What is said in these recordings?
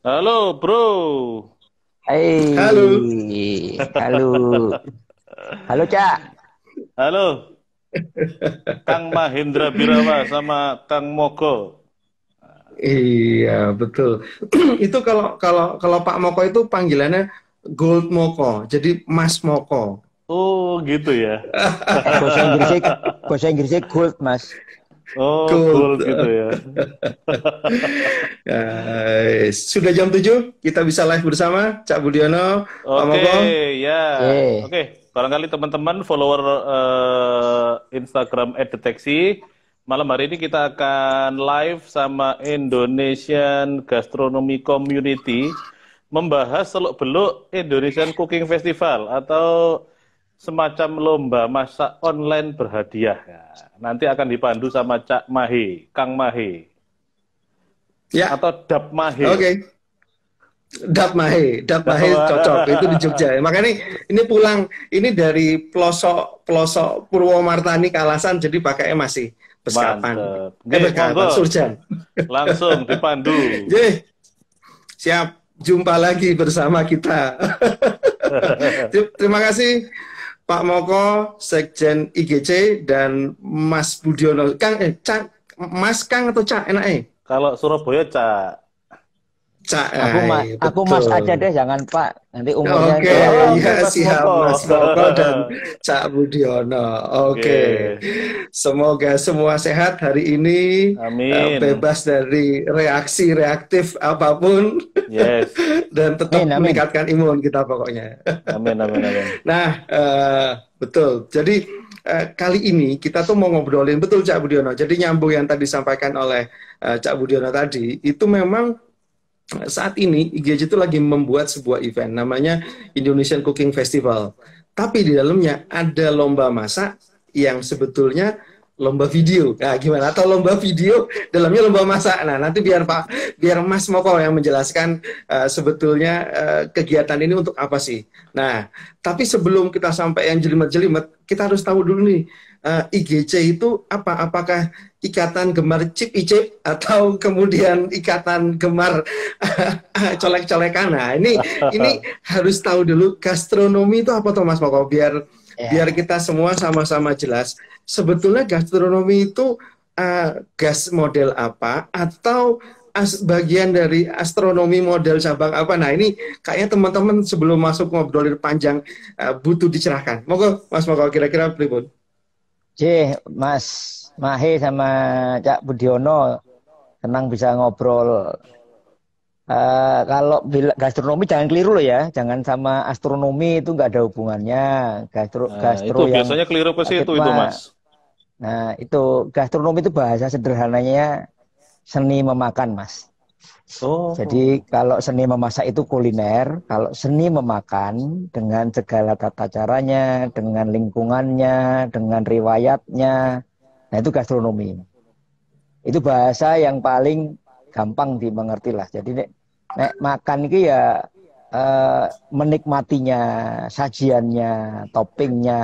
Halo, bro. Hai. Halo. Halo. Halo, Cak. Halo. Kang Mahendra Birawa sama Kang Moko. Iya, betul. itu kalau kalau kalau Pak Moko itu panggilannya Gold Moko. Jadi Mas Moko. Oh, gitu ya. bahasa Inggrisnya gold, Mas. Oh, cool, gitu ya. uh, sudah jam 7, kita bisa live bersama Cak Budiono, Pak Mogong. Oke, ya. Oke, okay. barangkali teman-teman follower uh, Instagram @deteksi malam hari ini kita akan live sama Indonesian Gastronomy Community membahas seluk-beluk Indonesian Cooking Festival atau semacam lomba masak online berhadiah. Ya. Nanti akan dipandu sama Cak Mahi Kang Mahi Ya. Atau Dap Mahi Oke. Okay. Dap Mahi Dap Mahi cocok itu di Jogja. Makanya ini pulang ini dari pelosok pelosok Purwomartani Kalasan jadi pakai masih beskapan. Eh, beskapan Surjan. Langsung dipandu. Siap, jumpa lagi bersama kita. Terima kasih Pak Moko, Sekjen IGC dan Mas Budiono. Kang eh Mas Kang atau Cak enak eh? Kalau Surabaya Cak. Cak, aku, eh, ma aku Mas aja deh, jangan Pak. Nanti umurnya. Oke, okay, ya siap Mas Moko dan Cak Budiono. Oke, okay. okay. semoga semua sehat hari ini. Amin. Eh, bebas dari reaksi reaktif apapun. Yes. dan tetap amin, amin. meningkatkan imun kita pokoknya. amin, amin, amin. Nah, uh, betul. Jadi kali ini kita tuh mau ngobrolin betul Cak Budiono. Jadi nyambung yang tadi disampaikan oleh Cak Budiono tadi itu memang saat ini IGJ itu lagi membuat sebuah event namanya Indonesian Cooking Festival. Tapi di dalamnya ada lomba masak yang sebetulnya lomba video. Nah, gimana? Atau lomba video dalamnya lomba masak. Nah, nanti biar Pak biar Mas Moko yang menjelaskan uh, sebetulnya uh, kegiatan ini untuk apa sih. Nah, tapi sebelum kita sampai yang jelimet-jelimet, kita harus tahu dulu nih uh, eh, IGC itu apa? Apakah ikatan gemar cip-icip atau kemudian ikatan gemar colek-colekan. Nah, ini ini harus tahu dulu gastronomi itu apa tuh Mas Moko biar yeah. biar kita semua sama-sama jelas. Sebetulnya gastronomi itu uh, gas model apa atau as bagian dari astronomi model cabang apa? Nah, ini kayaknya teman-teman sebelum masuk ngobrolin panjang uh, butuh dicerahkan. Moko Mas Moko kira-kira pripun? oke Mas Mahe sama Cak Budiono senang bisa ngobrol. Uh, kalau bila, gastronomi jangan keliru loh ya, jangan sama astronomi itu nggak ada hubungannya. Gastro, nah, gastro itu biasanya keliru pasti itu, itu mas. Nah itu gastronomi itu bahasa sederhananya seni memakan mas. Oh. Jadi kalau seni memasak itu kuliner, kalau seni memakan dengan segala tata caranya, dengan lingkungannya, dengan riwayatnya, Nah itu gastronomi. Itu bahasa yang paling gampang dimengerti lah. Jadi nek, nek makan itu ya eh, menikmatinya, sajiannya, toppingnya,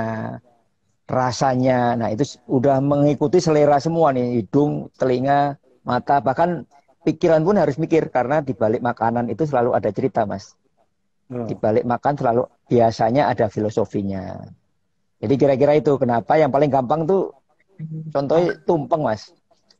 rasanya. Nah itu sudah mengikuti selera semua nih, hidung, telinga, mata, bahkan pikiran pun harus mikir karena di balik makanan itu selalu ada cerita, Mas. Oh. Di balik makan selalu biasanya ada filosofinya. Jadi kira-kira itu kenapa yang paling gampang tuh Hmm. Contohnya tumpeng, Mas.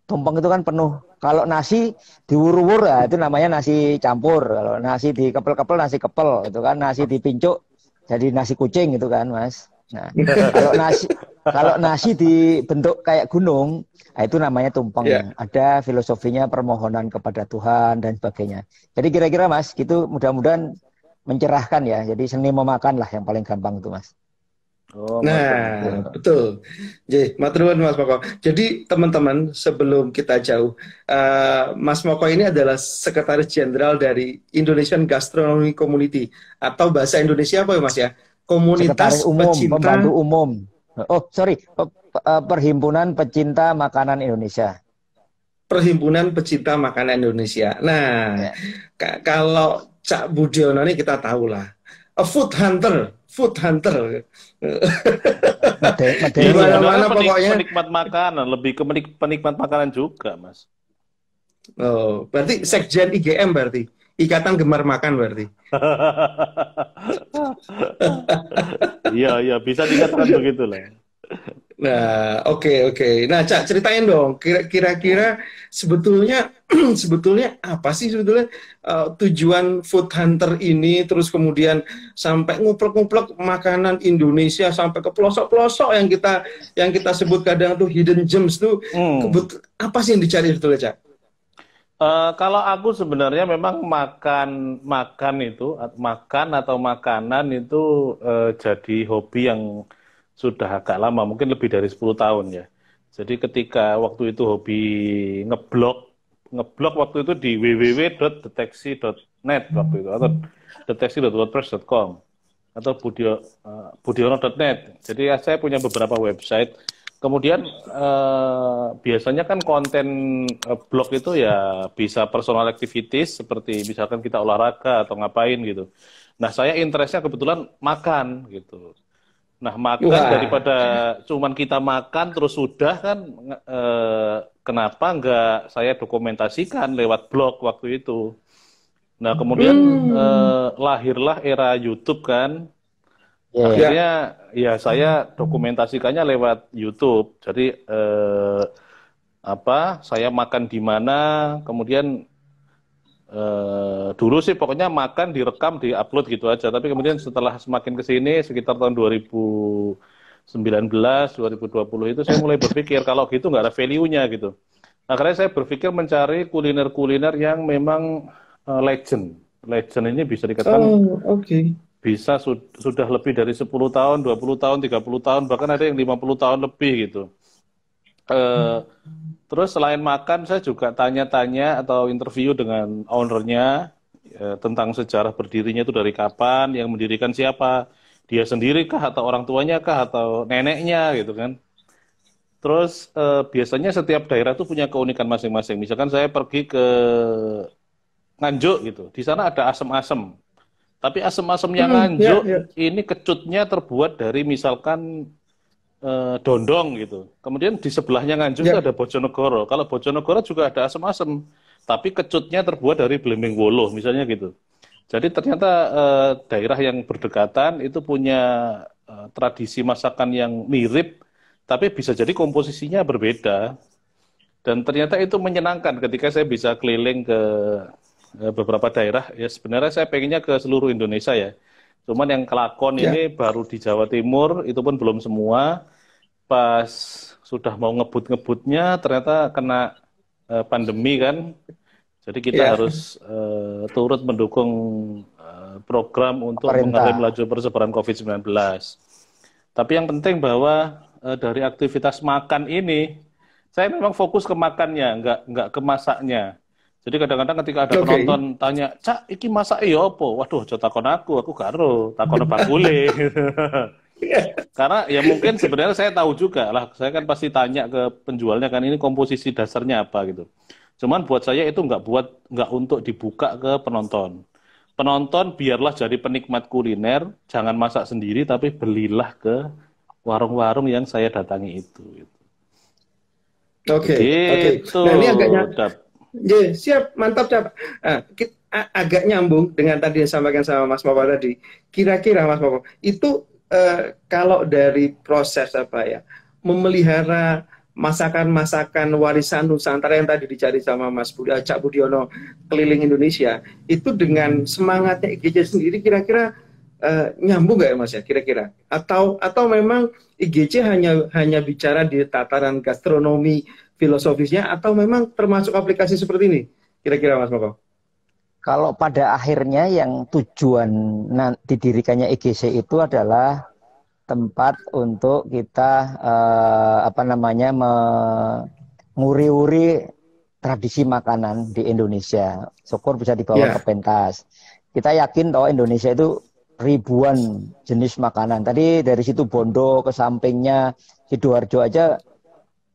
Tumpeng itu kan penuh. Kalau nasi diwur-wur ya, itu namanya nasi campur. Kalau nasi dikepel-kepel nasi kepel itu kan. Nasi dipincuk jadi nasi kucing itu kan, Mas. Nah, iya. kalau nasi kalau nasi dibentuk kayak gunung, nah, itu namanya tumpeng. Yeah. Ada filosofinya permohonan kepada Tuhan dan sebagainya. Jadi kira-kira Mas, gitu mudah-mudahan mencerahkan ya. Jadi seni memakan lah yang paling gampang itu Mas. Oh, nah, betul. Jadi, maturun Mas Moko. Jadi teman-teman, sebelum kita jauh, uh, Mas Moko ini adalah Sekretaris Jenderal dari Indonesian Gastronomy Community atau bahasa Indonesia apa ya Mas ya? Komunitas umum, pecinta pemandu umum. Oh, sorry, eh, Perhimpunan Pecinta Makanan Indonesia. Perhimpunan Pecinta Makanan Indonesia. Nah, ya. kalau Cak Budiono ini kita tahu lah, a food hunter food hunter. Di mana-mana pokoknya penikmat makanan, lebih ke penikmat makanan juga, Mas. Oh, berarti sekjen IGM berarti. Ikatan Gemar Makan berarti. Iya, iya, bisa dikatakan begitu lah. Nah, oke, okay, oke. Okay. Nah, Cak, ceritain dong. Kira-kira sebetulnya sebetulnya apa sih sebetulnya uh, tujuan food hunter ini terus kemudian sampai nguplek-nguplek makanan Indonesia sampai ke pelosok-pelosok yang kita yang kita sebut kadang tuh hidden gems tuh hmm. apa sih yang dicari sebetulnya Cak? Uh, kalau aku sebenarnya memang makan makan itu makan atau makanan itu uh, jadi hobi yang sudah agak lama mungkin lebih dari 10 tahun ya. Jadi ketika waktu itu hobi ngeblok ngeblok waktu itu di www.deteksi.net waktu itu atau deteksi.wordpress.com atau budio, uh, eh, budiono.net. Jadi ya, saya punya beberapa website. Kemudian uh, biasanya kan konten uh, blog itu ya bisa personal activities seperti misalkan kita olahraga atau ngapain gitu. Nah saya interestnya kebetulan makan gitu. Nah, makan Wah. daripada cuman kita makan terus sudah kan eh, kenapa enggak saya dokumentasikan lewat blog waktu itu. Nah, kemudian hmm. eh, lahirlah era YouTube kan. Yeah. Akhirnya ya saya dokumentasikannya lewat YouTube. Jadi eh, apa? Saya makan di mana, kemudian Eh, dulu sih pokoknya makan direkam di upload gitu aja tapi kemudian setelah semakin ke sini sekitar tahun 2019 2020 itu saya mulai berpikir kalau gitu nggak ada value-nya gitu akhirnya saya berpikir mencari kuliner-kuliner yang memang uh, legend legend ini bisa dikatakan oh, okay. bisa su sudah lebih dari 10 tahun 20 tahun 30 tahun bahkan ada yang 50 tahun lebih gitu uh, Terus selain makan, saya juga tanya-tanya atau interview dengan ownernya ya, tentang sejarah berdirinya itu dari kapan, yang mendirikan siapa, dia sendiri kah atau orang tuanya kah atau neneknya gitu kan. Terus eh, biasanya setiap daerah itu punya keunikan masing-masing. Misalkan saya pergi ke Nganjuk gitu, di sana ada asem-asem. Tapi asem-asemnya hmm, ya, Nganjuk ya. ini kecutnya terbuat dari misalkan Eh, dondong gitu. Kemudian di sebelahnya Nganjuk ya. ada Bojonegoro. Kalau Bojonegoro juga ada asem-asem, tapi kecutnya terbuat dari belimbing wolo misalnya gitu. Jadi ternyata eh, daerah yang berdekatan itu punya eh, tradisi masakan yang mirip, tapi bisa jadi komposisinya berbeda. Dan ternyata itu menyenangkan ketika saya bisa keliling ke beberapa daerah. Ya sebenarnya saya pengennya ke seluruh Indonesia ya Cuman yang kelakon yeah. ini baru di Jawa Timur, itu pun belum semua. Pas sudah mau ngebut-ngebutnya, ternyata kena uh, pandemi kan. Jadi kita yeah. harus uh, turut mendukung uh, program untuk mengalami laju persebaran COVID-19. Tapi yang penting bahwa uh, dari aktivitas makan ini, saya memang fokus ke makannya, nggak nggak ke masaknya. Jadi kadang-kadang ketika ada okay. penonton tanya, "Cak, iki masa iya e apa?" Waduh, aja takon aku, aku karo, takon apa bakule. Karena ya mungkin sebenarnya saya tahu juga lah, saya kan pasti tanya ke penjualnya kan ini komposisi dasarnya apa gitu. Cuman buat saya itu nggak buat nggak untuk dibuka ke penonton. Penonton biarlah jadi penikmat kuliner, jangan masak sendiri tapi belilah ke warung-warung yang saya datangi itu. Gitu. Oke. Gitu. Oke. Okay. Okay. Nah, ini agaknya. Ya, siap, mantap siap. Nah, agak nyambung dengan tadi yang disampaikan sama Mas Papa tadi. Kira-kira Mas Papa itu eh, kalau dari proses apa ya memelihara masakan-masakan warisan Nusantara yang tadi dicari sama Mas Budi, eh, Cak Budiono keliling Indonesia itu dengan semangatnya IGJ sendiri kira-kira eh, nyambung nggak ya Mas ya kira-kira atau atau memang IGC hanya hanya bicara di tataran gastronomi filosofisnya atau memang termasuk aplikasi seperti ini? Kira-kira Mas Moko? Kalau pada akhirnya yang tujuan didirikannya IGC itu adalah tempat untuk kita eh, apa namanya menguri-uri tradisi makanan di Indonesia. Syukur bisa dibawa yeah. ke pentas. Kita yakin bahwa Indonesia itu ribuan jenis makanan. Tadi dari situ Bondo ke sampingnya Sidoarjo aja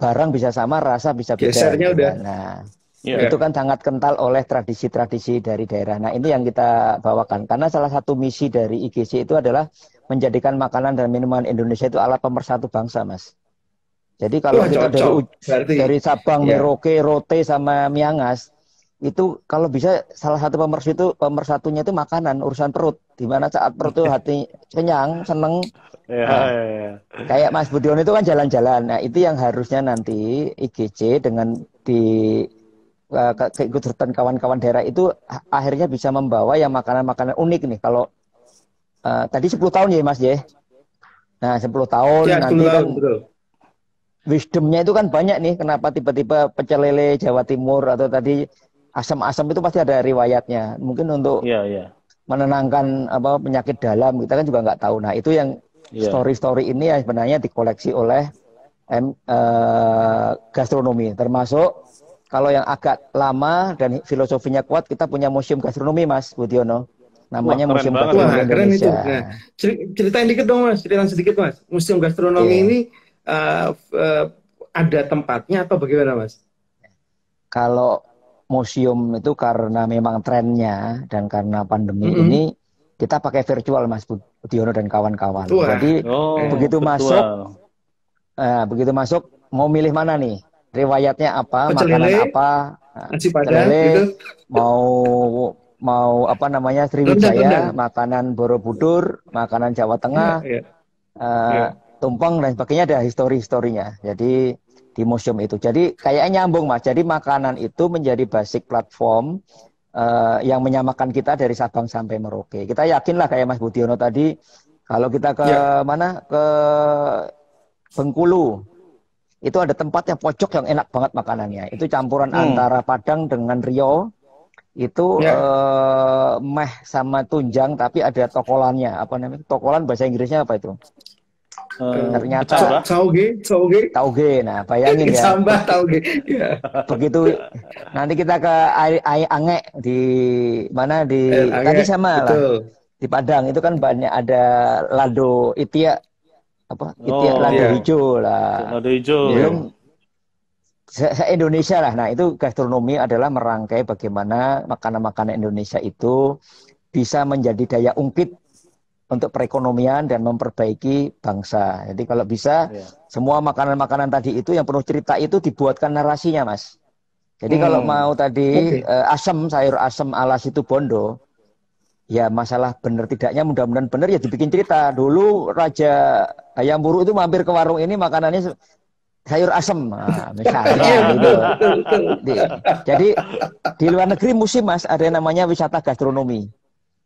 barang bisa sama, rasa bisa beda. Gesernya udah. Nah, yeah. itu kan sangat kental oleh tradisi-tradisi dari daerah. Nah, ini yang kita bawakan karena salah satu misi dari IGC itu adalah menjadikan makanan dan minuman Indonesia itu alat pemersatu bangsa, Mas. Jadi kalau oh, kita dari Berarti, dari Sabang, yeah. Merauke, Rote sama Miangas, itu kalau bisa salah satu pemersatu itu pemersatunya itu makanan urusan perut di mana saat perut itu hati kenyang seneng ya, nah, ya, ya. kayak Mas Budion itu kan jalan-jalan nah itu yang harusnya nanti IGC dengan di eh, keikutsertaan kawan-kawan daerah itu akhirnya bisa membawa yang makanan-makanan unik nih kalau uh, tadi 10 tahun ya Mas ya nah 10 tahun ya, nanti kan wisdomnya itu kan banyak nih kenapa tiba-tiba pecel lele Jawa Timur atau tadi asam-asam itu pasti ada riwayatnya. Mungkin untuk yeah, yeah. menenangkan apa penyakit dalam kita kan juga nggak tahu. Nah itu yang iya. story-story yeah. ini yang sebenarnya dikoleksi oleh M, eh, gastronomi. Termasuk kalau yang agak lama dan filosofinya kuat kita punya museum gastronomi Mas Budiono. Namanya Wah, Museum Gastronomi Indonesia. keren Itu. Nah, ceritain dikit dong Mas, ceritain sedikit Mas. Museum gastronomi yeah. ini uh, uh, ada tempatnya atau bagaimana Mas? Kalau museum itu karena memang trennya dan karena pandemi mm -hmm. ini kita pakai virtual Mas Budiono dan kawan-kawan. Jadi oh, begitu betul. masuk eh, begitu masuk mau milih mana nih? Riwayatnya apa? Pencelele, makanan apa? Nasi padang gitu. Mau mau apa namanya Sriwijaya, makanan Borobudur, makanan Jawa Tengah, yeah, yeah. Eh, yeah. tumpeng dan sebagainya ada histori-historinya. Jadi di museum itu. Jadi kayaknya nyambung mas. Jadi makanan itu menjadi basic platform uh, yang menyamakan kita dari Sabang sampai Merauke. Kita yakinlah kayak Mas Budiono tadi, kalau kita ke ya. mana ke Bengkulu itu ada tempat yang pojok yang enak banget makanannya. Itu campuran hmm. antara Padang dengan Rio itu ya. uh, meh sama tunjang tapi ada tokolannya apa namanya tokolan bahasa Inggrisnya apa itu ternyata tauge tauge tauge nah bayangin ya sambah tauge ya. begitu nanti kita ke air air ange di mana di tadi sama lah di Padang itu kan banyak ada lado itia apa itia oh, lado iya. hijau lah lado hijau belum iya. Indonesia lah nah itu gastronomi adalah merangkai bagaimana makanan-makanan Indonesia itu bisa menjadi daya ungkit untuk perekonomian dan memperbaiki bangsa. Jadi kalau bisa ya. semua makanan-makanan tadi itu yang penuh cerita itu dibuatkan narasinya, Mas. Jadi hmm. kalau mau tadi okay. uh, eh, asam sayur asam ala situ bondo, ya masalah benar tidaknya mudah-mudahan benar ya dibikin cerita. Dulu Raja Ayam Buru itu mampir ke warung ini makanannya sayur asam, ah, iya, gitu. jadi di luar negeri musim Mas ada yang namanya wisata gastronomi.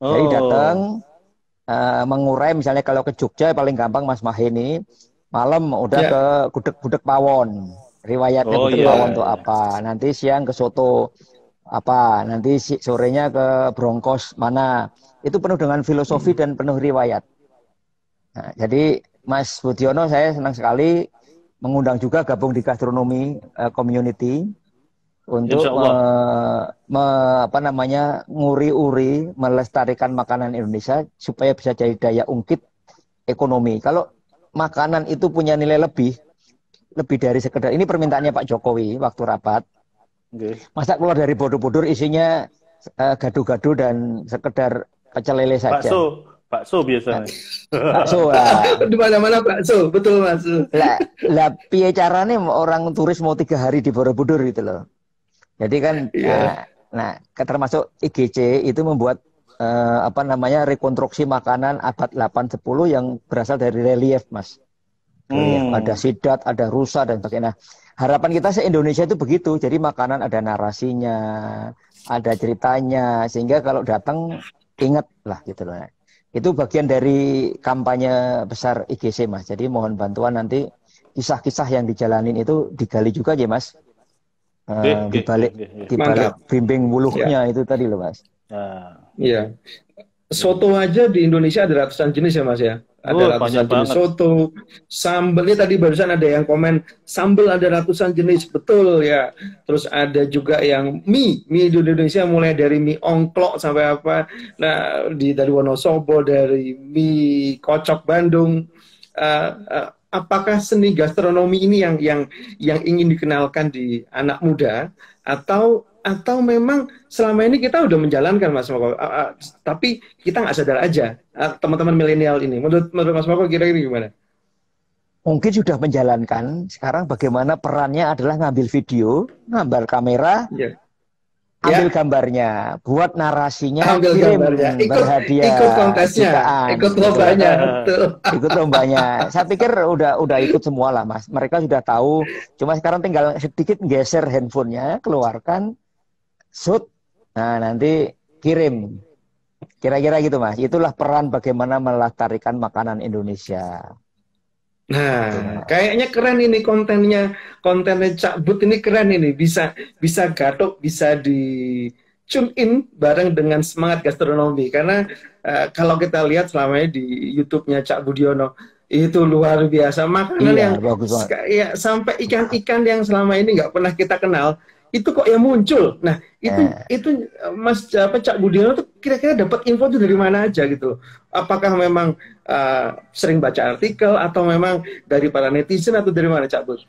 Oh. Jadi datang uh, mengurai misalnya kalau ke Jogja ya paling gampang Mas Mahi ini malam udah yeah. ke gudeg-gudeg Pawon. Riwayatnya oh, gudeg iya. Pawon itu apa? Nanti siang ke soto apa? Nanti sorenya ke Brongkos mana? Itu penuh dengan filosofi hmm. dan penuh riwayat. Nah, jadi Mas Budiono saya senang sekali mengundang juga gabung di gastronomi uh, community untuk me, me, apa namanya nguri-uri melestarikan makanan Indonesia supaya bisa jadi daya ungkit ekonomi. Kalau makanan itu punya nilai lebih lebih dari sekedar ini permintaannya Pak Jokowi waktu rapat. Okay. Masa keluar dari bodoh-bodoh isinya eh, gaduh-gaduh dan sekedar pecel lele saja. Bakso, bakso biasanya. bakso lah. Di mana-mana bakso, betul Mas. Lah, lah piye carane orang turis mau tiga hari di Borobudur gitu loh jadi kan yeah. nah, nah termasuk IGC itu membuat uh, apa namanya rekonstruksi makanan abad 8 10 yang berasal dari relief, Mas. Hmm. Ada sidat, ada rusa dan sebagainya. Nah, harapan kita se-Indonesia itu begitu. Jadi makanan ada narasinya, ada ceritanya sehingga kalau datang ingat lah gitu loh. Itu bagian dari kampanye besar IGC Mas. Jadi mohon bantuan nanti kisah-kisah yang dijalanin itu digali juga ya Mas uh, eh, balik dibalik okay. Iya. dibalik bimbing buluhnya yeah. itu tadi loh mas. Nah. Iya. Soto aja di Indonesia ada ratusan jenis ya mas ya. Ada oh, ratusan jenis banget. soto. Sambelnya tadi barusan ada yang komen sambel ada ratusan jenis betul ya. Terus ada juga yang mie mie di Indonesia mulai dari mie ongklok sampai apa. Nah di dari Wonosobo dari mie kocok Bandung. Uh, uh, apakah seni gastronomi ini yang yang yang ingin dikenalkan di anak muda atau atau memang selama ini kita udah menjalankan Mas Moko, tapi kita nggak sadar aja teman-teman milenial ini. Menurut, menurut Mas Moko kira-kira gimana? Mungkin sudah menjalankan. Sekarang bagaimana perannya adalah ngambil video, ngambil kamera, yeah. Ya. ambil ya. gambarnya, buat narasinya, ambil kirim gambarnya. Ikut, ikut kontesnya, jutaan, ikut lombanya, gitu. ikut lombanya. Saya pikir udah udah ikut semua lah mas. Mereka sudah tahu. Cuma sekarang tinggal sedikit geser handphonenya, keluarkan, shoot, nah nanti kirim. Kira-kira gitu mas. Itulah peran bagaimana melestarikan makanan Indonesia. Nah, kayaknya keren ini kontennya, kontennya Cak But ini keren ini, bisa bisa gatok, bisa di tune in bareng dengan semangat gastronomi karena uh, kalau kita lihat selama ini di YouTube-nya Cak Budiono itu luar biasa makanan iya, yang ya, sampai ikan-ikan yang selama ini nggak pernah kita kenal itu kok yang muncul. Nah, itu eh. itu Mas apa Cak Budiono tuh kira-kira dapat info itu dari mana aja gitu. Apakah memang uh, sering baca artikel atau memang dari para netizen atau dari mana Cak Bud?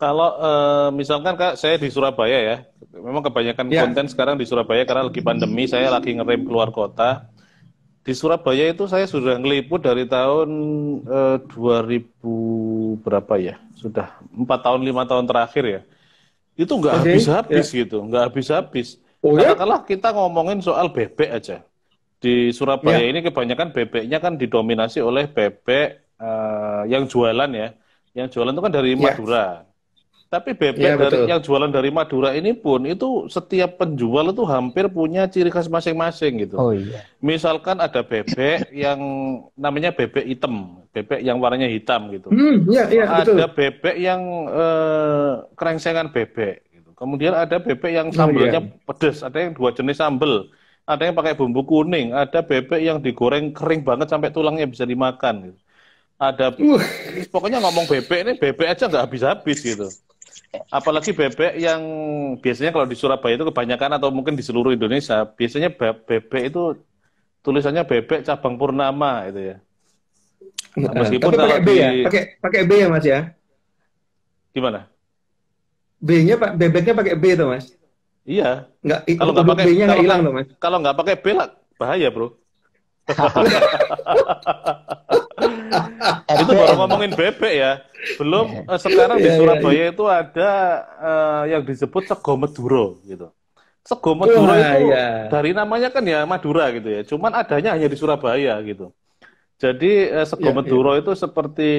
Kalau uh, misalkan Kak, saya di Surabaya ya. Memang kebanyakan ya. konten sekarang di Surabaya karena lagi pandemi, saya lagi ngerem keluar kota. Di Surabaya itu saya sudah ngeliput dari tahun uh, eh, 2000 berapa ya? Sudah empat tahun lima tahun terakhir ya itu nggak okay. habis-habis yeah. gitu, nggak habis-habis. Oh, yeah? Katakanlah kita ngomongin soal bebek aja. Di Surabaya yeah. ini kebanyakan bebeknya kan didominasi oleh bebek uh, yang jualan ya. Yang jualan itu kan dari ya. Madura. Tapi bebek ya, dari, yang jualan dari Madura ini pun itu setiap penjual itu hampir punya ciri khas masing-masing gitu. Oh iya. Misalkan ada bebek yang namanya bebek hitam, bebek yang warnanya hitam gitu. Hmm, ya, ya, ada betul. bebek yang eh, kerengsengan bebek gitu. Kemudian ada bebek yang sambelnya oh, iya. pedes, ada yang dua jenis sambel. Ada yang pakai bumbu kuning, ada bebek yang digoreng kering banget sampai tulangnya bisa dimakan gitu. Ada uh. pokoknya ngomong bebek ini bebek aja nggak habis-habis gitu apalagi bebek yang biasanya kalau di Surabaya itu kebanyakan atau mungkin di seluruh Indonesia biasanya bebek itu tulisannya bebek cabang Purnama itu ya. Nah, nah, meskipun Tapi pakai B ya, pakai pakai B ya Mas ya. Gimana? B-nya pak bebeknya pakai B tuh Mas. Iya. Nggak, kalau nggak pakai B-nya hilang tuh Mas. Kalau nggak pakai B lah bahaya bro. Eh, itu baru ngomongin bebek ya. Belum yeah. Iya. sekarang yeah, di iya, iya, Surabaya yeah, itu ada uh, yang disebut sego meduro gitu. Sego meduro oh, itu yeah. dari namanya kan ya Madura gitu ya. Cuman adanya hanya di Surabaya gitu. Jadi uh, sego yeah, meduro yeah. itu seperti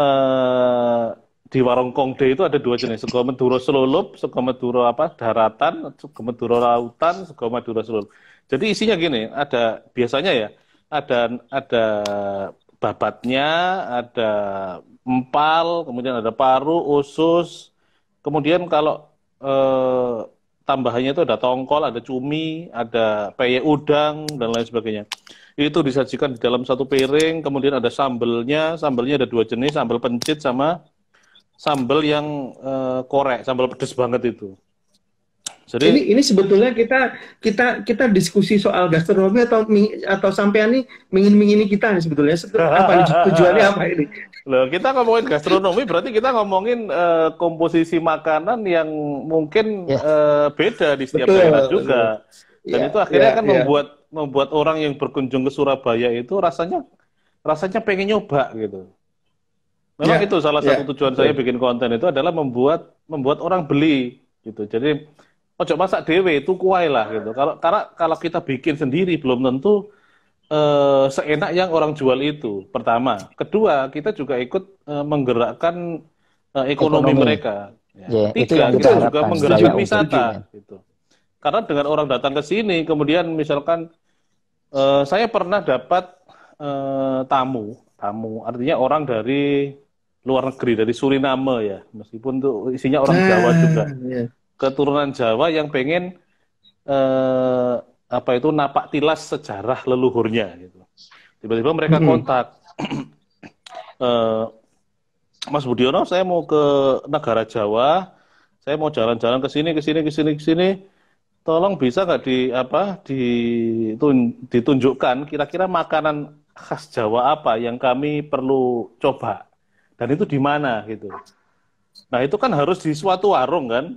uh, di warung Kongde itu ada dua jenis, sego meduro selulup, sego meduro apa daratan, sego meduro lautan, sego meduro selulup. Jadi isinya gini, ada biasanya ya ada ada babatnya, ada empal, kemudian ada paru, usus. Kemudian kalau eh, tambahannya itu ada tongkol, ada cumi, ada peye udang dan lain sebagainya. Itu disajikan di dalam satu piring, kemudian ada sambelnya, sambelnya ada dua jenis, sambel pencit sama sambel yang eh, korek, sambel pedes banget itu. Jadi ini ini sebetulnya kita kita kita diskusi soal gastronomi atau atau sampean nih mingin-mingini kita nih sebetulnya apa tujuannya apa ini? Loh, kita ngomongin gastronomi berarti kita ngomongin uh, komposisi makanan yang mungkin ya. uh, beda di setiap betul, daerah juga. Betul. Dan ya, itu akhirnya ya, kan ya. membuat membuat orang yang berkunjung ke Surabaya itu rasanya rasanya pengen nyoba gitu. Memang ya, itu salah satu ya, tujuan saya ya. bikin konten itu adalah membuat membuat orang beli gitu. Jadi ojo masak dewe itu kuai lah gitu. Kalau karena kalau kita bikin sendiri belum tentu uh, seenak yang orang jual itu. Pertama, kedua kita juga ikut uh, menggerakkan uh, ekonomi, ekonomi mereka. Ya. Yeah, Tiga, itu yang kita, kita juga menggerakkan Setuju. wisata gitu. Karena dengan orang datang ke sini kemudian misalkan uh, saya pernah dapat uh, tamu, tamu artinya orang dari luar negeri dari Suriname ya, meskipun tuh isinya orang Jawa ah, juga. Yeah keturunan Jawa yang pengen eh, apa itu napak tilas sejarah leluhurnya gitu. Tiba-tiba mereka hmm. kontak eh, Mas Budiono, saya mau ke negara Jawa, saya mau jalan-jalan ke sini, ke sini, ke sini, ke sini. Tolong bisa nggak di apa ditun, ditunjukkan kira-kira makanan khas Jawa apa yang kami perlu coba dan itu di mana gitu. Nah itu kan harus di suatu warung kan,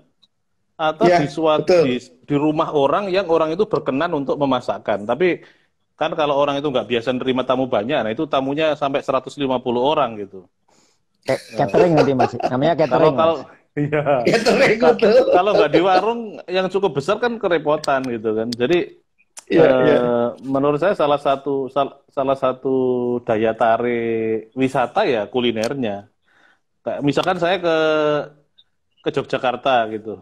atau ya, di suatu di, di rumah orang yang orang itu berkenan untuk memasakkan. Tapi kan kalau orang itu nggak biasa nerima tamu banyak, nah itu tamunya sampai 150 orang gitu. Catering nanti mas, namanya catering. Kalau, kalau Iya. Catering Kalau nggak di warung yang cukup besar kan kerepotan gitu kan. Jadi ya, uh, ya. menurut saya salah satu sal, salah satu daya tarik wisata ya kulinernya. misalkan saya ke ke Yogyakarta gitu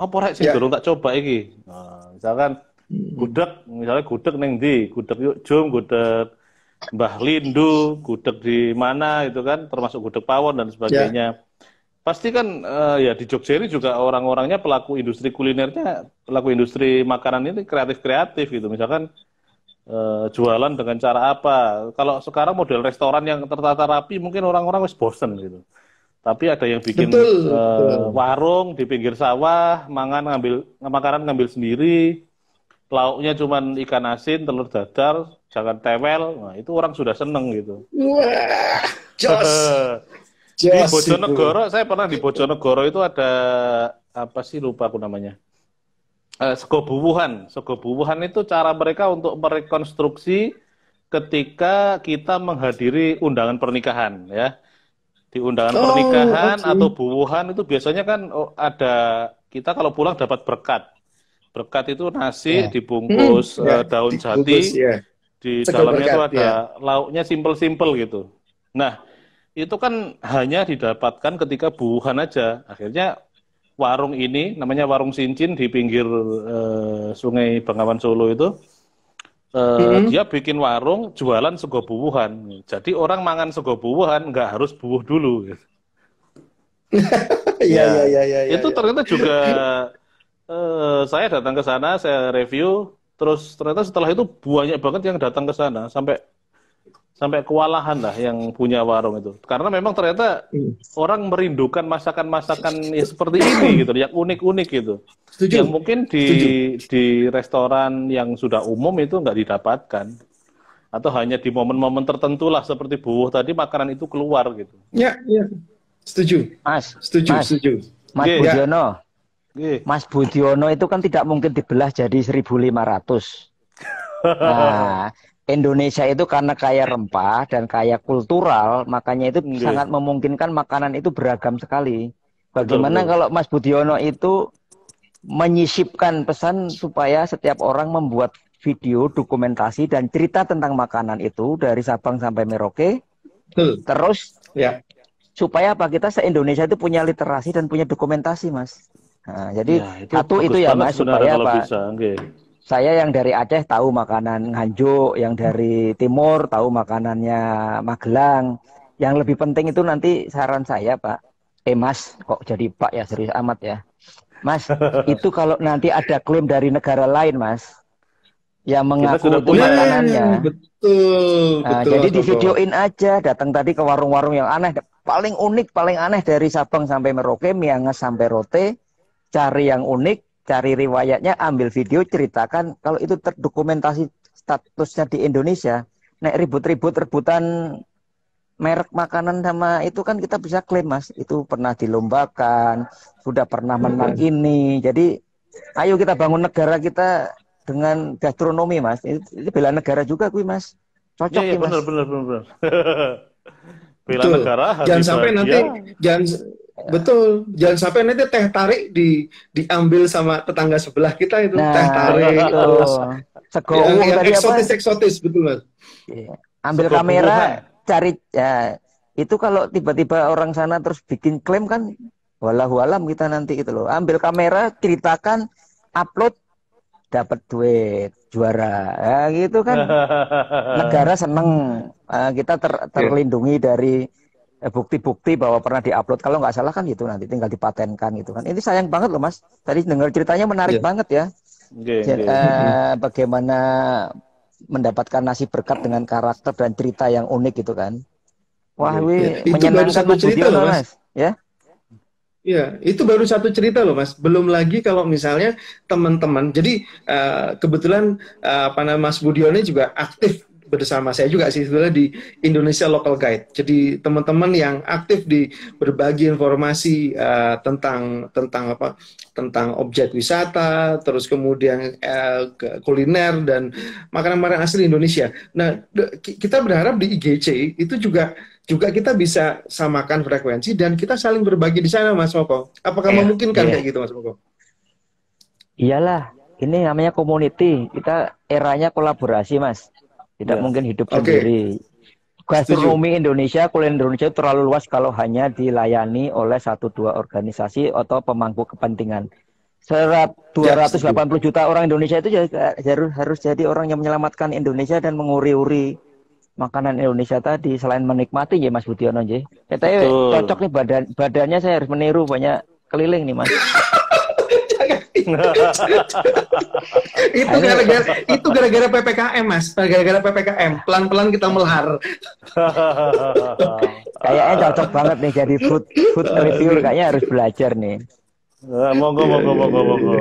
apa rek sing ya. durung tak coba iki nah, misalkan hmm. gudeg misalnya gudeg neng di gudeg yuk jum gudeg Mbah Lindu, gudeg di mana itu kan, termasuk gudeg pawon dan sebagainya. Ya. Pasti kan uh, ya di Jogja ini juga orang-orangnya pelaku industri kulinernya, pelaku industri makanan ini kreatif-kreatif gitu. Misalkan uh, jualan dengan cara apa. Kalau sekarang model restoran yang tertata rapi mungkin orang-orang wis bosen gitu tapi ada yang bikin betul, uh, betul. warung di pinggir sawah mangan ngambil makanan ngambil sendiri lauknya cuma ikan asin telur dadar jangan tewel nah, itu orang sudah seneng gitu wah jos di Bojonegoro saya pernah di Bojonegoro itu ada apa sih lupa aku namanya uh, eh, sego buwuhan itu cara mereka untuk merekonstruksi ketika kita menghadiri undangan pernikahan ya di undangan oh, pernikahan okay. atau buuhan itu biasanya kan oh, ada kita kalau pulang dapat berkat. Berkat itu nasi yeah. dibungkus hmm, yeah. Ya, daun dibungkus, jati, yeah. di Segel dalamnya berkat, itu ada yeah. lauknya simpel-simpel gitu. Nah, itu kan hanya didapatkan ketika buuhan aja. Akhirnya warung ini namanya warung Sincin di pinggir eh, Sungai Bengawan Solo itu Uh, mm-hmm. Dia bikin warung jualan sego buwuhan. Jadi orang mangan sego buwuhan nggak harus buwuh dulu. Iya, ya. iya iya iya. Itu ya. ternyata juga uh, saya datang ke sana, saya review, terus ternyata setelah itu banyak banget yang datang ke sana sampai sampai kewalahan lah yang punya warung itu. Karena memang ternyata hmm. orang merindukan masakan-masakan ya seperti ini hmm. gitu, yang unik-unik gitu. Setuju. Yang mungkin di Setuju. di restoran yang sudah umum itu nggak didapatkan. Atau hanya di momen-momen tertentu lah seperti buah tadi makanan itu keluar gitu. Ya, ya. Setuju. Mas. Setuju, mas, setuju. Mas yeah. Iya. Budiono. Yeah. Mas Budiono itu kan tidak mungkin dibelah jadi 1500. Nah, Indonesia itu karena kaya rempah dan kaya kultural, makanya itu yeah. sangat memungkinkan makanan itu beragam sekali. Bagaimana betul. kalau Mas Budiono itu menyisipkan pesan supaya setiap orang membuat video, dokumentasi dan cerita tentang makanan itu dari Sabang sampai Merauke. Betul. Terus ya. Supaya apa kita se-Indonesia itu punya literasi dan punya dokumentasi, Mas. Nah, jadi ya, itu satu itu ya Mas supaya apa? Bisa, okay saya yang dari Aceh tahu makanan Nganjuk, yang dari Timur tahu makanannya Magelang. Yang lebih penting itu nanti saran saya, Pak. Eh, Mas, kok jadi Pak ya serius amat ya. Mas, itu kalau nanti ada klaim dari negara lain, Mas, yang mengaku Kita sudah punya. makanannya. Betul, nah, betul. Jadi di videoin aja, datang tadi ke warung-warung yang aneh, paling unik, paling aneh dari Sabang sampai Merauke, Miangas sampai Rote, cari yang unik, cari riwayatnya, ambil video, ceritakan. Kalau itu terdokumentasi statusnya di Indonesia, naik ribut-ribut rebutan merek makanan sama itu kan kita bisa klaim mas. Itu pernah dilombakan, sudah pernah menang ini. Jadi ayo kita bangun negara kita dengan gastronomi mas. Itu, itu bela negara juga kui mas. Cocok ya, ya, mas. Benar benar benar. bela negara. Jangan sampai nanti iya. jangan Ya. Betul. Jangan sampai nanti teh tarik di diambil sama tetangga sebelah kita itu nah, teh tarik gitu. Sekolah yang, yang eksotis apa? eksotis betul mas. Iya. Ambil Sekolah kamera bukan. cari ya itu kalau tiba-tiba orang sana terus bikin klaim kan walau alam kita nanti gitu loh. Ambil kamera ceritakan upload dapat duit juara ya, gitu kan negara seneng nah, kita ter, iya. terlindungi dari Eh, bukti-bukti bahwa pernah diupload kalau nggak salah kan gitu nanti tinggal dipatenkan gitu kan ini sayang banget loh mas tadi dengar ceritanya menarik yeah. banget ya yeah, Jadi, yeah. Eh, bagaimana mendapatkan nasi berkat dengan karakter dan cerita yang unik gitu kan wah yeah, yeah. itu baru satu cerita loh mas, ya? ya itu baru satu cerita loh mas. Belum lagi kalau misalnya teman-teman. Jadi uh, kebetulan uh, apa Mas Budiono juga aktif bersama saya juga sih sebenarnya di Indonesia Local Guide. Jadi teman-teman yang aktif di berbagi informasi uh, tentang tentang apa tentang objek wisata, terus kemudian uh, kuliner dan makanan-makanan asli Indonesia. Nah kita berharap di IGC itu juga juga kita bisa samakan frekuensi dan kita saling berbagi di sana Mas Moko. Apakah eh, memungkinkan iya. kayak gitu Mas Moko? Iyalah, ini namanya community. Kita eranya kolaborasi, Mas. Tidak yes. mungkin hidup okay. sendiri. Gastronomi Setuju. Indonesia, kuliner Indonesia terlalu luas kalau hanya dilayani oleh satu dua organisasi atau pemangku kepentingan. Serat 280 ya, juta orang Indonesia itu ya, harus harus jadi orang yang menyelamatkan Indonesia dan menguri-uri makanan Indonesia tadi selain menikmati ya Mas Budiono ya. Kita cocok nih badan badannya saya harus meniru banyak keliling nih Mas. itu gara-gara itu gara-gara PPKM mas, gara-gara PPKM. Pelan-pelan kita melar kayaknya cocok banget nih jadi food food reviewer kayaknya harus belajar nih. Eh, monggo monggo monggo monggo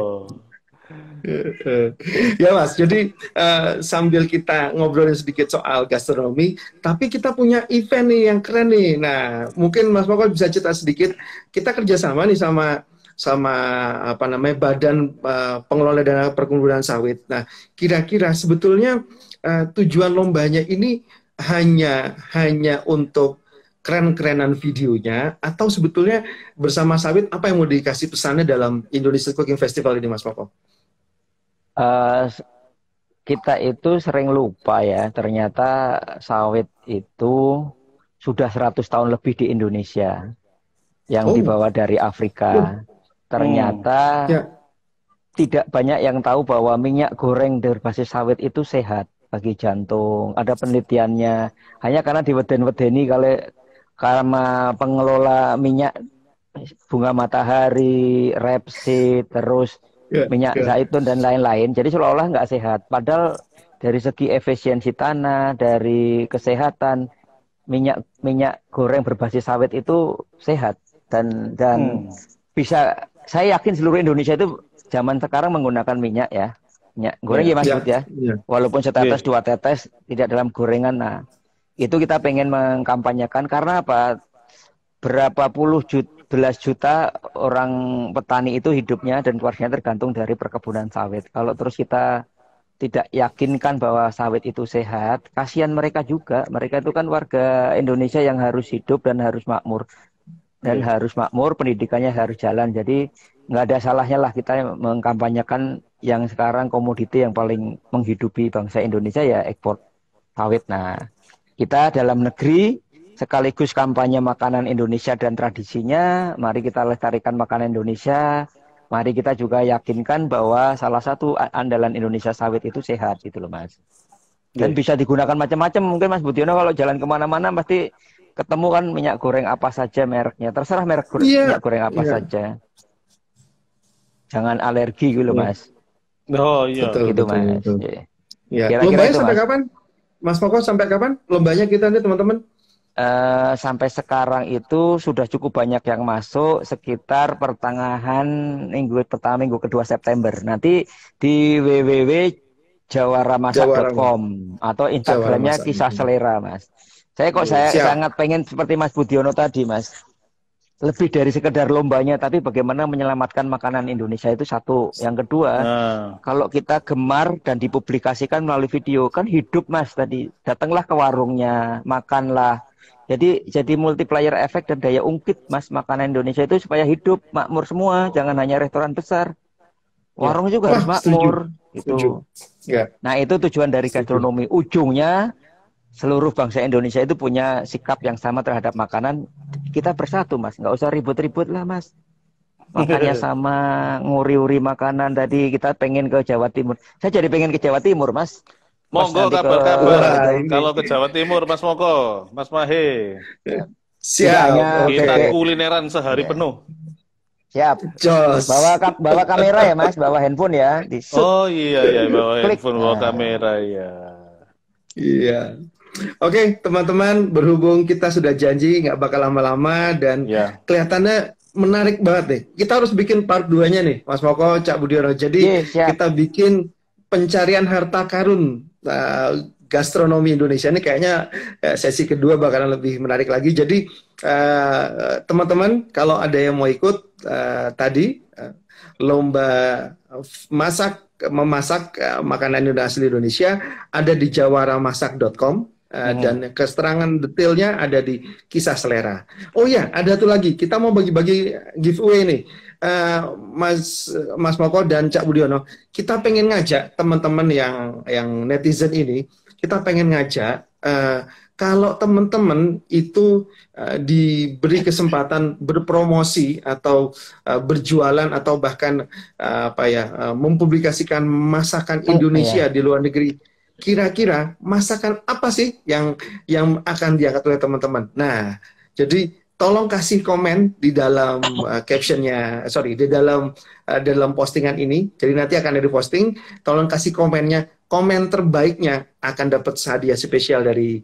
ya mas, jadi uh, sambil kita ngobrolin sedikit soal gastronomi, tapi kita punya event nih yang keren nih. Nah, mungkin mas Moko bisa cerita sedikit. Kita kerjasama nih sama sama apa namanya badan uh, pengelola dana perkebunan sawit. Nah, kira-kira sebetulnya uh, tujuan lombanya ini hanya hanya untuk keren-kerenan videonya atau sebetulnya bersama sawit apa yang mau dikasih pesannya dalam Indonesia Cooking Festival ini Mas Papa? Uh, eh, kita itu sering lupa ya ternyata sawit itu sudah 100 tahun lebih di Indonesia yang oh. dibawa dari Afrika. Oh Ternyata hmm. Ya. yeah. tidak banyak yang tahu bahwa minyak goreng berbasis sawit itu sehat bagi jantung. Ada penelitiannya. Hanya karena diweden-wedeni kalau karena pengelola minyak bunga matahari, repsi, terus yeah, minyak yeah. zaitun dan lain-lain. Jadi seolah-olah nggak sehat. Padahal dari segi efisiensi tanah, dari kesehatan minyak minyak goreng berbasis sawit itu sehat dan dan hmm. bisa saya yakin seluruh Indonesia itu zaman sekarang menggunakan minyak ya. Minyak goreng iya. ya, iya. ya maksud ya. ya. Walaupun setetes ya. dua tetes tidak dalam gorengan. Nah, itu kita pengen mengkampanyekan karena apa? Berapa puluh juta belas juta orang petani itu hidupnya dan keluarganya tergantung dari perkebunan sawit. Kalau terus kita tidak yakinkan bahwa sawit itu sehat, kasihan mereka juga. Mereka itu kan warga Indonesia yang harus hidup dan harus makmur dan hmm. harus makmur, pendidikannya harus jalan. Jadi nggak ada salahnya lah kita mengkampanyekan yang sekarang komoditi yang paling menghidupi bangsa Indonesia ya ekspor sawit. Nah, kita dalam negeri sekaligus kampanye makanan Indonesia dan tradisinya, mari kita lestarikan makanan Indonesia. Mari kita juga yakinkan bahwa salah satu andalan Indonesia sawit itu sehat gitu loh Mas. Dan yeah. bisa digunakan macam-macam. Mungkin Mas Budiono kalau jalan kemana-mana pasti ketemu kan minyak goreng apa saja mereknya terserah merek goreng, yeah. minyak goreng apa yeah. saja jangan alergi gitu yeah. mas oh iya betul, gitu mas betul. Yeah. Kira -kira lombanya itu, sampai mas. kapan mas Moko sampai kapan lombanya kita nih teman-teman Uh, sampai sekarang itu sudah cukup banyak yang masuk sekitar pertengahan minggu pertama minggu kedua September. Nanti di www jawaramasak.com atau Instagramnya kisah selera mas. Saya kok hmm, saya Siap. sangat pengen seperti Mas Budiono tadi, Mas. Lebih dari sekedar lombanya, tapi bagaimana menyelamatkan makanan Indonesia itu satu. Yang kedua, nah. kalau kita gemar dan dipublikasikan melalui video, kan hidup Mas tadi. Datanglah ke warungnya, makanlah. Jadi jadi multiplier efek dan daya ungkit Mas makanan Indonesia itu supaya hidup makmur semua, jangan hanya restoran besar. Ya. Warung ya. juga harus makmur setuju. gitu. Setuju. Ya. Nah, itu tujuan dari gastronomi. Ujungnya seluruh bangsa Indonesia itu punya sikap yang sama terhadap makanan, kita bersatu, Mas. Nggak usah ribut-ribut lah, Mas. Makanya sama, nguri-uri makanan tadi kita pengen ke Jawa Timur. Saya jadi pengen ke Jawa Timur, Mas. Monggo kabar-kabar. Kalau ke Jawa Timur, Mas Moko, Mas Mahe. Siap. Kita okay. kulineran sehari iya. penuh. Siap. Just. Bawa bawa kamera ya, Mas, bawa handphone ya. Di oh iya iya, bawa handphone, bawa nah. kamera ya. Iya. iya. Oke, okay, teman-teman, berhubung kita sudah janji nggak bakal lama-lama dan yeah. kelihatannya menarik banget nih. Kita harus bikin part 2-nya nih, Mas Moko, Cak Budiono. Jadi yes, yeah. kita bikin pencarian harta karun uh, gastronomi Indonesia ini kayaknya uh, sesi kedua bakalan lebih menarik lagi. Jadi eh, teman-teman uh, kalau ada yang mau ikut uh, tadi uh, lomba masak memasak uh, makanan Indonesia ada di jawaramasak.com Uh, hmm. Dan keterangan detailnya ada di kisah selera. Oh ya, ada tuh lagi. Kita mau bagi-bagi giveaway nih, uh, Mas Mas Moko dan Cak Budiono. Kita pengen ngajak teman-teman yang yang netizen ini, kita pengen ngajak uh, kalau teman-teman itu uh, diberi kesempatan berpromosi atau uh, berjualan atau bahkan uh, apa ya uh, mempublikasikan masakan Indonesia oh, ya. di luar negeri kira-kira masakan apa sih yang yang akan diangkat oleh teman-teman. Nah, jadi tolong kasih komen di dalam uh, captionnya, sorry, di dalam uh, dalam postingan ini. Jadi nanti akan ada di posting, tolong kasih komennya, komen terbaiknya akan dapat hadiah spesial dari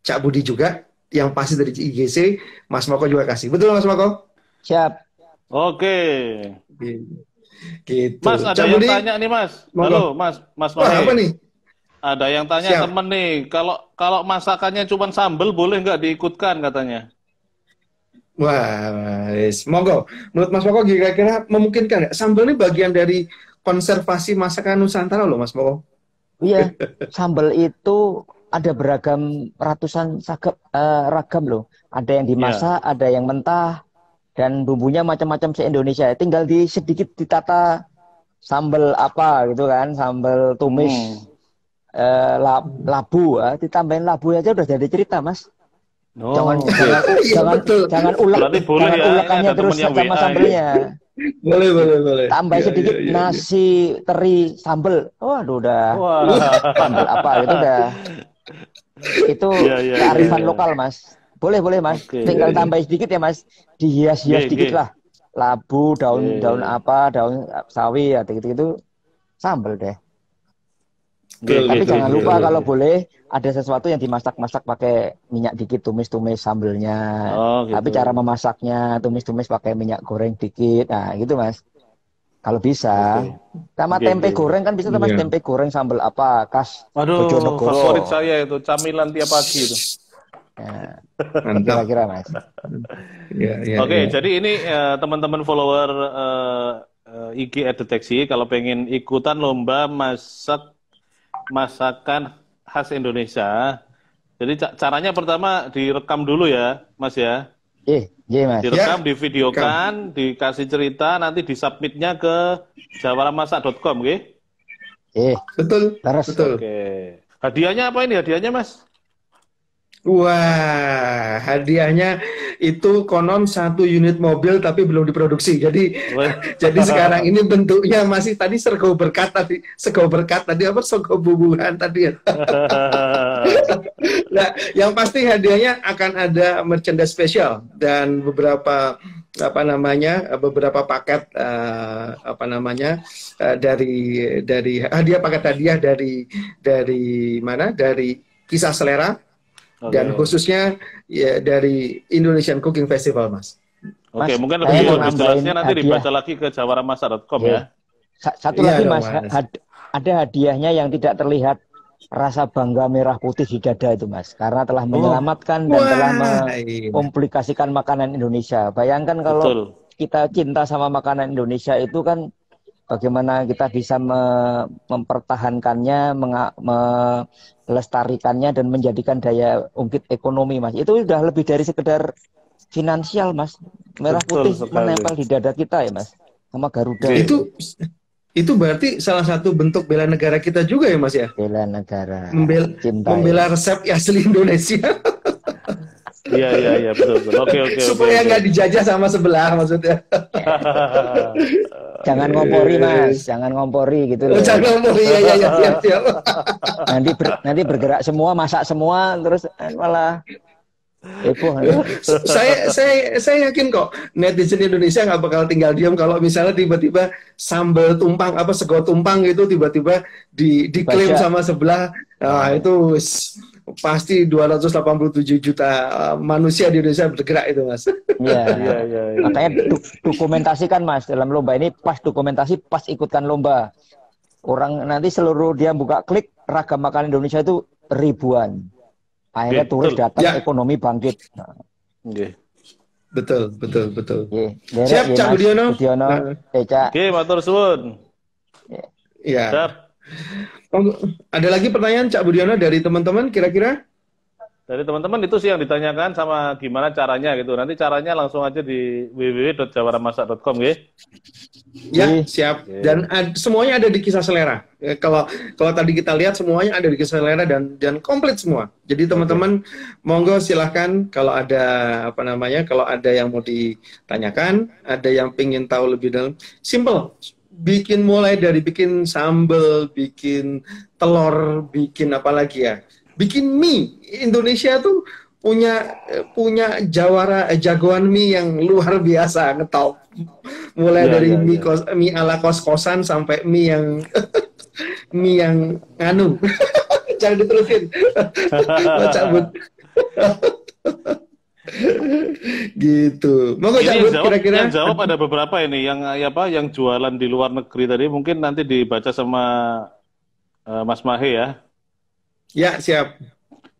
Cak Budi juga, yang pasti dari IGC, Mas Moko juga kasih. Betul Mas Moko? Siap. Oke. Gitu. Mas ada Cak yang Budi? tanya nih Mas. Halo Mas, Mas Moko. apa nih? Ada yang tanya Siap. temen nih, kalau kalau masakannya cuma sambel boleh nggak diikutkan katanya? Wah, semoga. Menurut Mas Moko kira-kira memungkinkan nggak? Sambel ini bagian dari konservasi masakan Nusantara loh Mas Moko. Iya, sambel itu ada beragam ratusan sagap, uh, eh, ragam loh. Ada yang dimasak, yeah. ada yang mentah, dan bumbunya macam-macam se-Indonesia. Tinggal di sedikit ditata sambel apa gitu kan, Sambel tumis. Hmm eh, labu ya. ditambahin labu aja udah jadi cerita mas oh, jangan iya, jangan jangan, ulek jangan ya, ulekannya terus sama sambelnya iya. boleh boleh boleh tambah ya, sedikit ya, ya, nasi ya. teri sambel waduh udah sambel apa itu udah itu ya, ya, kearifan ya, ya. lokal mas boleh boleh mas okay, tinggal ya, tambah sedikit ya mas dihias-hias sedikit lah labu daun daun apa daun sawi ya gitu gitu sambel deh Okay, Tapi jangan lupa kalau boleh ada sesuatu yang dimasak-masak pakai minyak dikit, tumis-tumis sambelnya. Oh, gitu. Tapi cara memasaknya tumis-tumis pakai minyak goreng dikit. Nah, gitu Mas. Kalau bisa. Okay. Sama okay, tempe okay. goreng kan bisa Mas yeah. tempe goreng sambel apa khas Aduh, Bojonegoro. favorit saya itu camilan tiap pagi itu. Ya. Kira-kira Mas. ya, ya, Oke, okay, ya. jadi ini eh, teman-teman uh, follower uh, eh, eh, IG Deteksi kalau pengen ikutan lomba masak masakan khas Indonesia. Jadi caranya pertama direkam dulu ya, Mas ya. Iya, iya Mas. Direkam, ya. divideokan, Rekam. dikasih cerita, nanti disubmitnya ke jawaramasak.com, oke? Okay? Iya. Betul. Terus. Betul. Oke. Okay. Hadiahnya apa ini hadiahnya, Mas? Wah, hadiahnya itu konon satu unit mobil tapi belum diproduksi. Jadi jadi sekarang ini bentuknya masih tadi sergo berkat tadi, sergo berkat tadi apa sergo bubuhan tadi ya. nah, yang pasti hadiahnya akan ada merchandise spesial dan beberapa apa namanya beberapa paket uh, apa namanya uh, dari dari hadiah paket hadiah dari dari mana dari kisah selera dan khususnya ya, dari Indonesian Cooking Festival, Mas. Oke, okay, mungkin eh, lebih jelasnya eh, nanti hadiah. dibaca lagi ke jawaramasa.com yeah. ya. Satu yeah, lagi Mas, Had ada hadiahnya yang tidak terlihat rasa bangga merah putih di dada itu Mas, karena telah oh. menyelamatkan dan Wah. telah iya. mengomplikasikan makanan Indonesia. Bayangkan kalau Betul. kita cinta sama makanan Indonesia itu kan bagaimana kita bisa me mempertahankannya, melestarikannya dan menjadikan daya ungkit ekonomi, Mas. Itu sudah lebih dari sekedar finansial, Mas. Merah Betul, putih sekali. menempel di dada kita ya, Mas. Sama Garuda. Itu itu berarti salah satu bentuk bela negara kita juga ya, Mas ya? Bela negara. Membel Cinta, membela ya. resep asli Indonesia. Iya iya iya betul betul. Oke okay, oke. Okay, Supaya nggak okay, dijajah sama sebelah maksudnya. jangan ngompori mas, jangan ngompori gitu loh. Oh, jangan ngompori ya ya ya siap siap. nanti ber, nanti bergerak semua, masak semua, terus eh, malah heboh. saya saya saya yakin kok netizen Indonesia nggak bakal tinggal diam kalau misalnya tiba-tiba sambal tumpang apa sego tumpang itu tiba-tiba di diklaim sama sebelah. Nah, itu pasti 287 juta eh, manusia di Indonesia bergerak itu mas. Iya, iya, iya, iya. Makanya dokumentasikan mas dalam lomba ini pas dokumentasi pas ikutkan lomba. Orang nanti seluruh dia buka klik ragam makanan Indonesia itu ribuan. Akhirnya betul. turis datang ya. ekonomi bangkit. Betul, betul, betul. Yeah. Siap, Cak Budiono. Budiono. Nah. Eh, Oke, matur suwun. Iya. Siap. Oh, ada lagi pertanyaan Cak Budiana dari teman-teman kira-kira? Dari teman-teman itu sih yang ditanyakan sama gimana caranya gitu. Nanti caranya langsung aja di www.jawaramasak.com ya. Ya, siap. Dan ad, semuanya ada di kisah selera. Eh, kalau kalau tadi kita lihat semuanya ada di kisah selera dan dan komplit semua. Jadi teman-teman monggo silahkan kalau ada apa namanya, kalau ada yang mau ditanyakan, ada yang pingin tahu lebih dalam, simple bikin mulai dari bikin sambel, bikin telur, bikin apa lagi ya? Bikin mie. Indonesia tuh punya punya jawara eh, jagoan mie yang luar biasa ngetop. Mulai ya, dari ya, mie ya. kos mie ala kos-kosan sampai mie yang mie yang nganu. Jangan diterusin. but. gitu. Mau jawab, kira-kira? Yang jawab ada beberapa ini yang ya apa yang jualan di luar negeri tadi mungkin nanti dibaca sama uh, Mas Mahe ya. Ya, siap.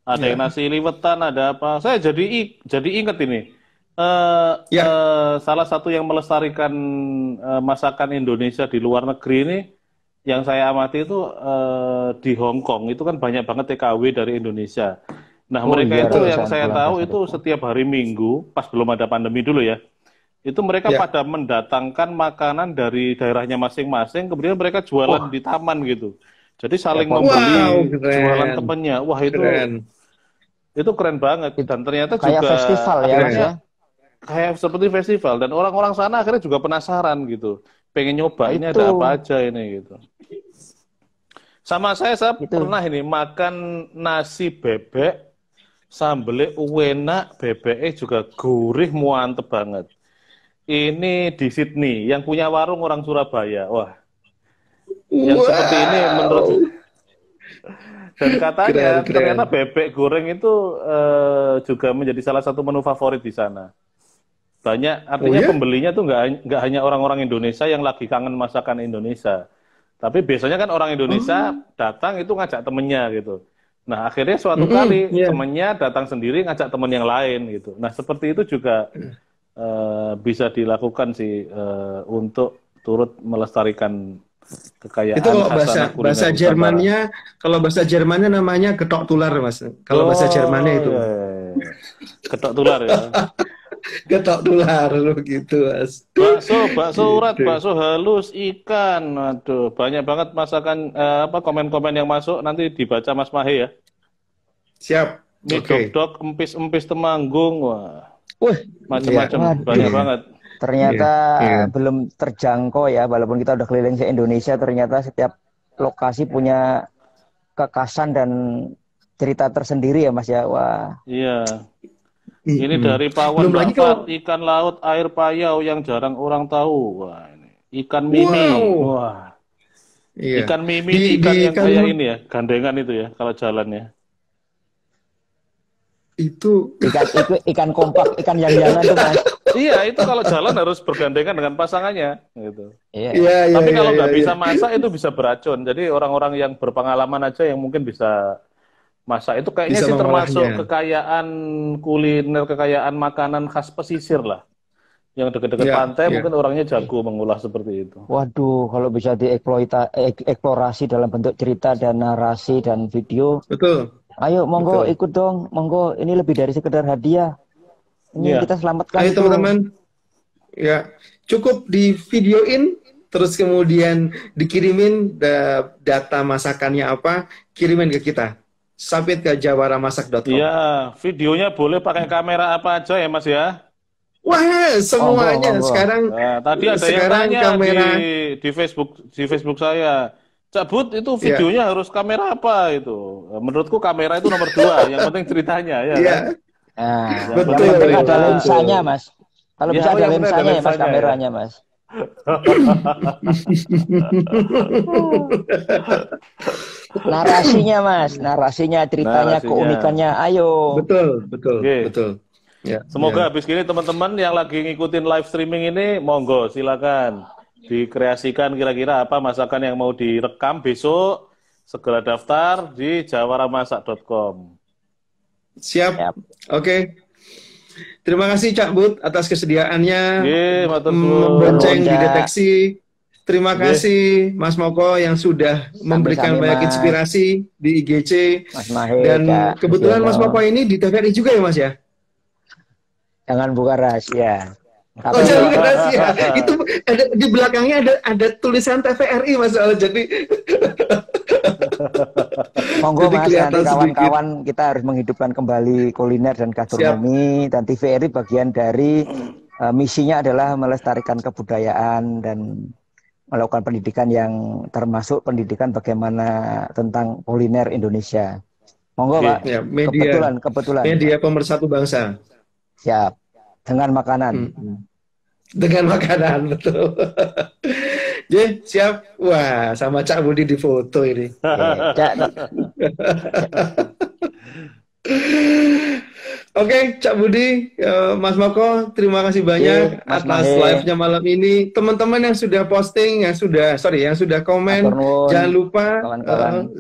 Ada ya. yang nasi liwetan, ada apa? Saya jadi jadi ingat ini. Uh, ya. uh, salah satu yang melestarikan uh, masakan Indonesia di luar negeri ini yang saya amati itu uh, di Hong Kong itu kan banyak banget TKW dari Indonesia. Nah, oh, mereka iya, itu yang saya tahu itu setiap hari Minggu, pas belum ada pandemi dulu ya, itu mereka ya. pada mendatangkan makanan dari daerahnya masing-masing, kemudian mereka jualan oh. di taman gitu. Jadi saling ya, membeli wow, jualan temennya. Wah itu keren. itu keren banget dan ternyata kayak juga festival ya, ya. Kayak seperti festival dan orang-orang sana akhirnya juga penasaran gitu, pengen nyoba ini ada apa aja ini gitu. Sama saya saya itu. pernah ini makan nasi bebek sambelnya enak, bebeknya juga gurih, muantep banget. Ini di Sydney, yang punya warung orang Surabaya. Wah, yang seperti ini menurut dan katanya keren, keren. ternyata bebek goreng itu uh, juga menjadi salah satu menu favorit di sana. Banyak artinya oh, iya? pembelinya tuh nggak nggak hanya orang-orang Indonesia yang lagi kangen masakan Indonesia, tapi biasanya kan orang Indonesia hmm. datang itu ngajak temennya gitu. Nah, akhirnya suatu mm -hmm, kali yeah. temennya datang sendiri ngajak temen yang lain gitu. Nah, seperti itu juga uh, bisa dilakukan sih uh, untuk turut melestarikan kekayaan Itu kalau bahasa bahasa Jermannya, kalau bahasa Jermannya namanya ketok tular, Mas. Kalau oh, bahasa Jermannya itu. Iya, iya, iya, ketok tular ya. ketok nular gitu mas bakso bakso gitu. urat bakso halus ikan aduh banyak banget masakan eh, apa komen-komen yang masuk nanti dibaca Mas Mahe ya siap mie okay. dok empis empis temanggung wah Wah macam-macam iya. banyak banget ternyata iya, iya. belum terjangkau ya walaupun kita udah keliling se Indonesia ternyata setiap lokasi punya kekasan dan cerita tersendiri ya Mas ya wah iya ini hmm. dari Pawan Belum lagi kalau... ikan laut air payau yang jarang orang tahu. Wah, ini ikan mimi. Wow. Wah. Iya. Ikan mimi di, ikan di, yang ikan... kayak ini ya, gandengan itu ya kalau jalannya. Itu ikan itu, ikan kompak, ikan yang jalan itu kan. iya, itu kalau jalan harus bergandengan dengan pasangannya gitu. Iya. iya, iya Tapi iya, kalau nggak iya, bisa iya. masak itu bisa beracun. Jadi orang-orang yang berpengalaman aja yang mungkin bisa masa itu kayaknya Bisa sih termasuk kekayaan kuliner, kekayaan makanan khas pesisir lah yang dekat-dekat ya, pantai ya. mungkin orangnya jago mengulas seperti itu. Waduh, kalau bisa dieksplorasi dalam bentuk cerita dan narasi dan video. Betul. Ayo, monggo Betul. ikut dong, monggo. Ini lebih dari sekedar hadiah. Ini ya. kita selamatkan. Ayo teman-teman. Ya, cukup di videoin, terus kemudian dikirimin eh, data masakannya apa, kirimin ke kita sampit ke jawaramasak.com. Iya, videonya boleh pakai kamera apa aja ya Mas ya? Wah, ya, semuanya oh, oh, oh. sekarang. Nah, tadi ada yang tanya kamera... di, di Facebook di Facebook saya. Cabut itu iya. videonya yeah. harus kamera apa itu? Menurutku kamera itu nomor dua. yang penting ceritanya ya. Yeah. Kan? Nah, betul. ada lensanya mas. Kalau ya, bisa ada lensanya, ada lensanya, mas ya. kameranya mas. narasinya mas, narasinya ceritanya narasinya. keunikannya, ayo. Betul, betul, okay. betul. Ya, Semoga ya. habis ini teman-teman yang lagi ngikutin live streaming ini, monggo silakan dikreasikan kira-kira apa masakan yang mau direkam besok. Segera daftar di jawaramasak.com. Siap. Siap. Oke. Okay. Terima kasih Cak Bud atas kesediaannya membonceng di deteksi. Terima kasih Mas Moko yang sudah memberikan banyak inspirasi di IGC. Mas Dan kebetulan iya, Mas Moko ini di TVRI juga ya Mas ya? Jangan buka rahasia. oh, jangan buka rahasia. Itu ada, di belakangnya ada ada tulisan TVRI Mas. Oh, jadi Monggo Mas nanti kawan-kawan kita harus menghidupkan kembali kuliner dan gastronomi dan TVRI bagian dari uh, misinya adalah melestarikan kebudayaan dan melakukan pendidikan yang termasuk pendidikan bagaimana tentang kuliner Indonesia. Monggo Pak. Ya, media, kebetulan, kebetulan. Media pemersatu bangsa. Siap. Dengan makanan. Hmm. Dengan makanan, betul. J, siap. Wah, sama Cak Budi di foto ini. Oke, Cak Budi, ya, Mas Moko, terima kasih banyak yeah, atas live-nya malam ini. Teman-teman yang sudah posting, yang sudah sorry, yang sudah komen, jangan lupa Uh,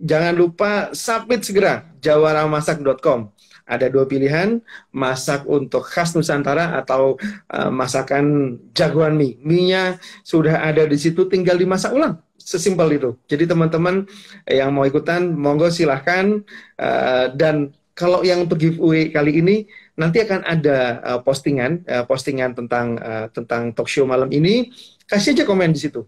jangan lupa submit segera jawaramasak.com ada dua pilihan masak untuk khas Nusantara atau uh, masakan jagoan mie mie-nya sudah ada di situ tinggal dimasak ulang sesimpel itu jadi teman-teman yang mau ikutan monggo silahkan uh, dan kalau yang untuk giveaway kali ini nanti akan ada uh, postingan uh, postingan tentang uh, tentang talk show malam ini kasih aja komen di situ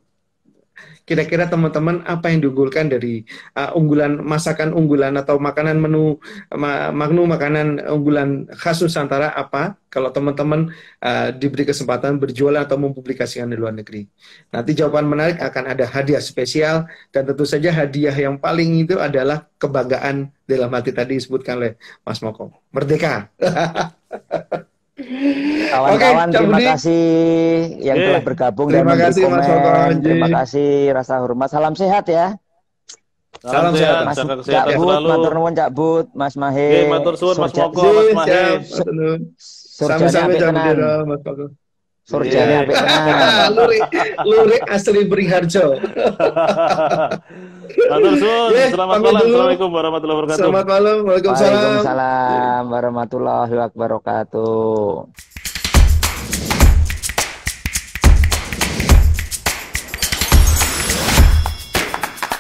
Kira-kira teman-teman apa yang diunggulkan dari uh, unggulan masakan unggulan atau makanan menu ma menu makanan unggulan khas Nusantara apa? Kalau teman-teman uh, diberi kesempatan berjualan atau mempublikasikan di luar negeri. Nanti jawaban menarik akan ada hadiah spesial dan tentu saja hadiah yang paling itu adalah kebanggaan dalam hati tadi disebutkan oleh Mas Moko. Merdeka. Kawan-kawan okay, eh, terima kasih yang yeah. telah bergabung terima dan kasih, Mas terima kasih rasa hormat. Salam sehat ya. Salam, Salam sehat, Mas Cak But, matur Cak But, Mas Mahe. Nggih, matur Mas Moko, Mas Mahe. Sampai-sampai jam Mas Moko. Surjane iya. yeah. apik tenan. lurik lurik asli Beriharjo. Matur suwun. Yeah, selamat malam. Assalamualaikum warahmatullahi wabarakatuh. Selamat malam. Waalaikumsalam. Waalaikumsalam warahmatullahi wabarakatuh.